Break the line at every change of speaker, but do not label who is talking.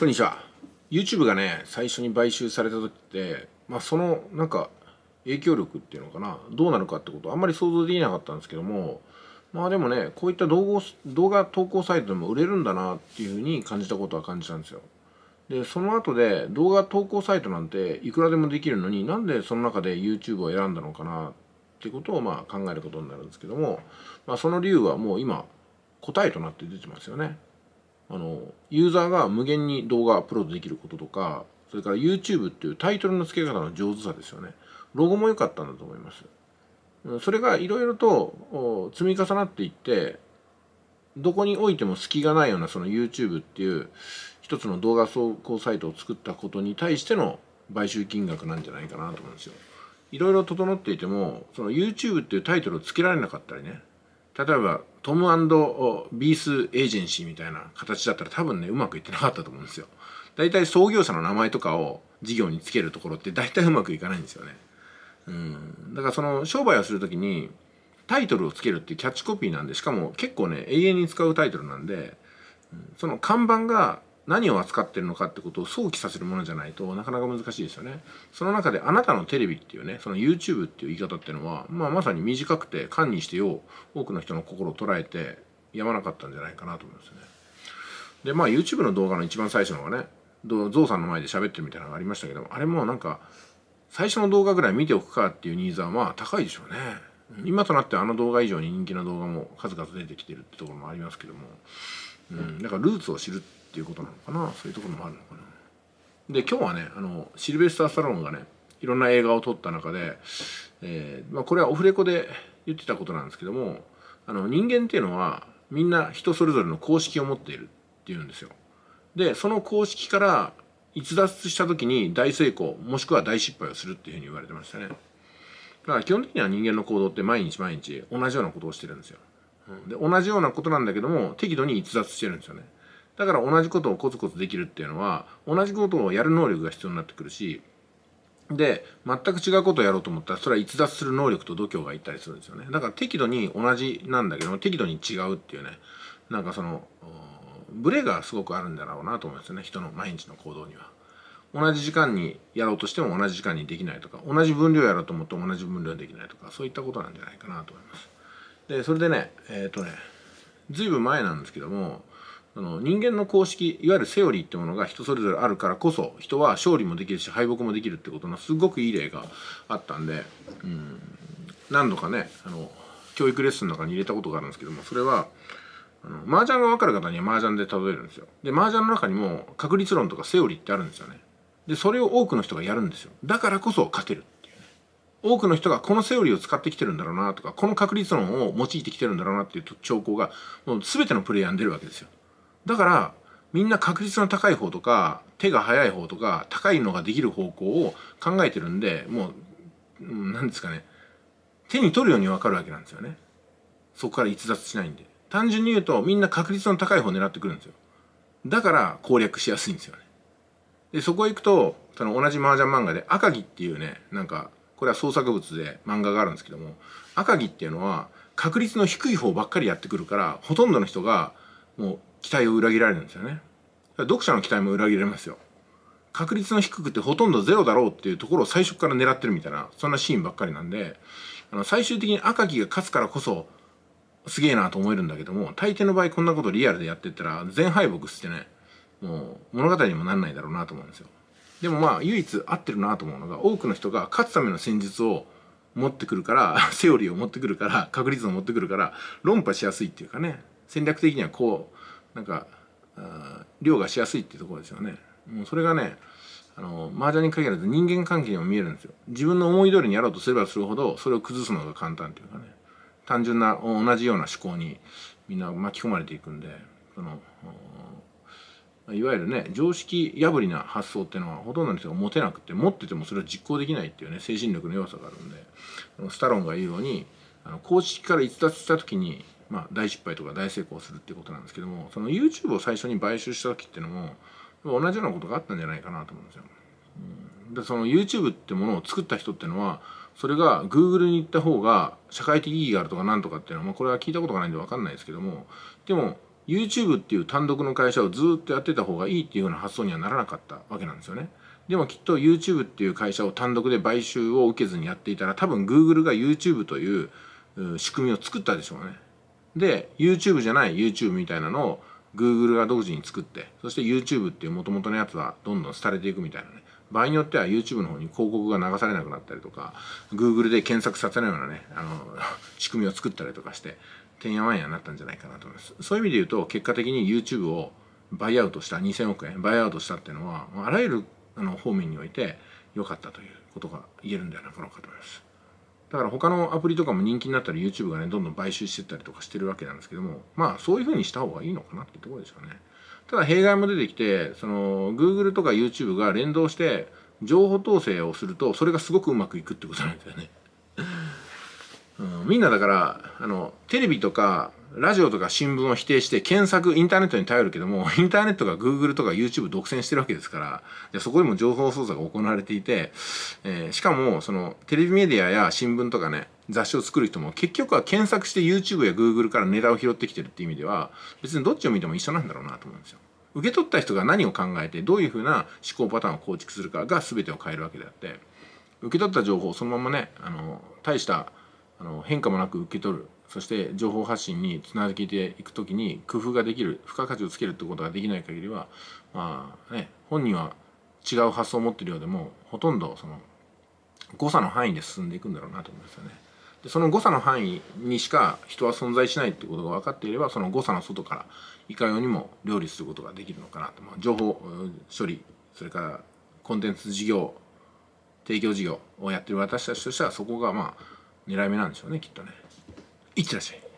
こんにちは YouTube がね最初に買収された時ってまあそのなんか影響力っていうのかなどうなるかってことあんまり想像できなかったんですけどもまあでもねこういった動画投稿サイトでも売れるんだなっていうふうに感じたことは感じたんですよでその後で動画投稿サイトなんていくらでもできるのになんでその中で YouTube を選んだのかなってことをまあ考えることになるんですけども、まあ、その理由はもう今答えとなって出てますよねあのユーザーが無限に動画アップロードできることとかそれから YouTube っていうタイトルの付け方の上手さですよねロゴも良かったんだと思いますそれがいろいろと積み重なっていってどこにおいても隙がないようなその YouTube っていう一つの動画投稿サイトを作ったことに対しての買収金額なんじゃないかなと思うんですよいろいろ整っていてもその YouTube っていうタイトルを付けられなかったりね例えばトムビースエージェンシーみたいな形だったら多分ねうまくいってなかったと思うんですよ大体創業者の名前とかを事業につけるところって大体うまくいかないんですよねうんだからその商売をする時にタイトルをつけるっていうキャッチコピーなんでしかも結構ね永遠に使うタイトルなんでその看板が何を扱ってるのかってことを想起させるものじゃないとなかなか難しいですよね。その中であなたのテレビっていうね、その YouTube っていう言い方っていうのは、まあまさに短くて管にしてよう、多くの人の心を捉えてやまなかったんじゃないかなと思いますね。で、まあ YouTube の動画の一番最初のはね、ゾウさんの前で喋ってるみたいなのがありましたけどあれもなんか、最初の動画ぐらい見ておくかっていうニーズはまあ高いでしょうね。今となってはあの動画以上に人気な動画も数々出てきてるってところもありますけども、うん、だからルーツを知るっっていうことなのかなそういうところもあるのかなで今日はねあのシルベスター・スタローンがねいろんな映画を撮った中で、えーまあ、これはオフレコで言ってたことなんですけどもあの人間っていうのはみんな人それぞれの公式を持っているっていうんですよでその公式から逸脱した時に大成功もしくは大失敗をするっていうふうに言われてましたねだから基本的には人間の行動って毎日毎日同じようなことをしてるんですよで同じようなことなんだけども適度に逸脱してるんですよねだから同じことをコツコツできるっていうのは同じことをやる能力が必要になってくるしで全く違うことをやろうと思ったらそれは逸脱する能力と度胸がいったりするんですよねだから適度に同じなんだけど適度に違うっていうねなんかそのブレがすごくあるんだろうなと思いますよね人の毎日の行動には。同じ時間にやろうとしても同じ時間にできないとか同じ分量やろうと思っても同じ分量できないとかそういったことなんじゃないかなと思います。でそれでねえっ、ー、とねずいぶん前なんですけどもあの人間の公式いわゆるセオリーってものが人それぞれあるからこそ人は勝利もできるし敗北もできるってことのすごくいい例があったんで、うん、何度かねあの教育レッスンの中に入れたことがあるんですけどもそれはあの麻雀が分かる方には麻雀で例えるんですよで麻雀の中にも確率論とかセオリーってあるんですよねでそれを多くの人がやるんですよだからこそ勝てるっていうね多くの人がこのセオリーを使ってきてるんだろうなとかこの確率論を用いてきてるんだろうなっていう兆候がもう全てのプレイヤーに出るわけですよだからみんな確率の高い方とか手が速い方とか高いのができる方向を考えてるんでもう何ですかね手に取るように分かるわけなんですよねそこから逸脱しないんで単純に言うとみんな確率の高い方を狙ってくるんですよだから攻略しやすいんですよねでそこへ行くとその同じ麻雀漫画で赤城っていうねなんかこれは創作物で漫画があるんですけども赤城っていうのは確率の低い方ばっかりやってくるからほとんどの人がもう期待を裏切られるんですよね読者の期待も裏切れますよ確率の低くてほとんどゼロだろうっていうところを最初から狙ってるみたいなそんなシーンばっかりなんであの最終的に赤木が勝つからこそすげえなと思えるんだけども大抵の場合こんなことリアルでやってったら全敗北してねもう物語にもなんないだろうなと思うんですよでもまあ唯一合ってるなと思うのが多くの人が勝つための戦術を持ってくるから セオリーを持ってくるから確率を持ってくるから論破しやすいっていうかね戦略的にはこうなんか量がしやすいっていうところですよねもうそれがねあの麻雀に限らず人間関係にも見えるんですよ自分の思い通りにやろうとすればするほどそれを崩すのが簡単というかね単純な同じような思考にみんな巻き込まれていくんでそのいわゆるね常識破りな発想っていうのはほとんどの人が持てなくて持っててもそれは実行できないっていうね精神力の弱さがあるんでスタロンが言うようにあの公式から逸脱した時にまあ、大失敗とか大成功するっていうことなんですけどもその YouTube を最初に買収した時っていうのも同じようなことがあったんじゃないかなと思うんですよ。うん、でその YouTube ってものを作った人っていうのはそれが Google に行った方が社会的意義があるとかなんとかっていうのは、まあ、これは聞いたことがないんで分かんないですけどもでも YouTube っていう単独の会社をずっとやってた方がいいっていうような発想にはならなかったわけなんですよね。でもきっと YouTube っていう会社を単独で買収を受けずにやっていたら多分 Google が YouTube という仕組みを作ったでしょうね。で YouTube じゃない YouTube みたいなのを Google が独自に作ってそして YouTube っていう元々のやつはどんどん廃れていくみたいなね場合によっては YouTube の方に広告が流されなくなったりとか Google で検索させないようなねあの 仕組みを作ったりとかしててんやわんやになったんじゃないかなと思いますそういう意味で言うと結果的に YouTube をバイアウトした2000億円バイアウトしたっていうのはあらゆるあの方面において良かったということが言えるんではなかろうかと思います。だから他のアプリとかも人気になったり YouTube がねどんどん買収してったりとかしてるわけなんですけどもまあそういうふうにした方がいいのかなってところでしょうねただ弊害も出てきてその Google とか YouTube が連動して情報統制をするとそれがすごくうまくいくってことなんですよね、うん、みんなだからあのテレビとかラジオとか新聞を否定して検索インターネットに頼るけども インターネットが Google とか YouTube 独占してるわけですからじゃそこでも情報操作が行われていて、えー、しかもそのテレビメディアや新聞とかね雑誌を作る人も結局は検索して YouTube や Google からネタを拾ってきてるって意味では別にどっちを見ても一緒なんだろうなと思うんですよ。受け取った人が何を考えてどういうふうな思考パターンを構築するかが全てを変えるわけであって受け取った情報をそのままねあの大したあの変化もなく受け取るそして情報発信につなげていく時に工夫ができる付加価値をつけるってことができない限りはまあね本人は違う発想を持ってるようでもほとんどその誤差の範囲で進んでいくんだろうなと思いますよね。でその誤差の範囲にしか人は存在しないってことが分かっていればその誤差の外からいかようにも料理することができるのかなと、まあ、情報処理それからコンテンツ事業提供事業をやってる私たちとしてはそこがまあ狙い目なんでしょうねきっとね。いってらっしゃい。